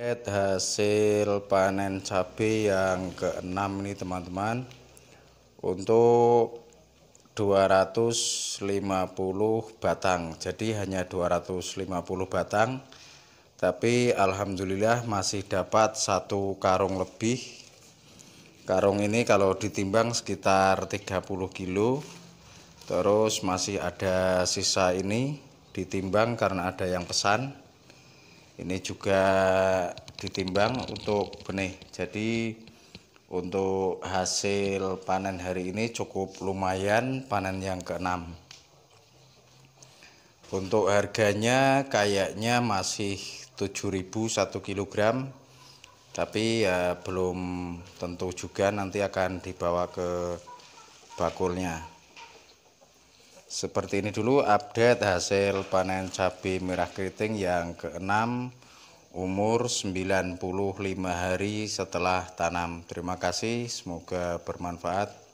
hasil panen cabai yang keenam ini teman-teman untuk 250 batang jadi hanya 250 batang tapi Alhamdulillah masih dapat satu karung lebih karung ini kalau ditimbang sekitar 30 kilo terus masih ada sisa ini ditimbang karena ada yang pesan ini juga ditimbang untuk benih jadi untuk hasil panen hari ini cukup lumayan panen yang keenam untuk harganya kayaknya masih 7000 1 kilogram tapi ya belum tentu juga nanti akan dibawa ke bakulnya seperti ini dulu update hasil panen cabai merah keriting yang keenam umur 95 hari setelah tanam terima kasih semoga bermanfaat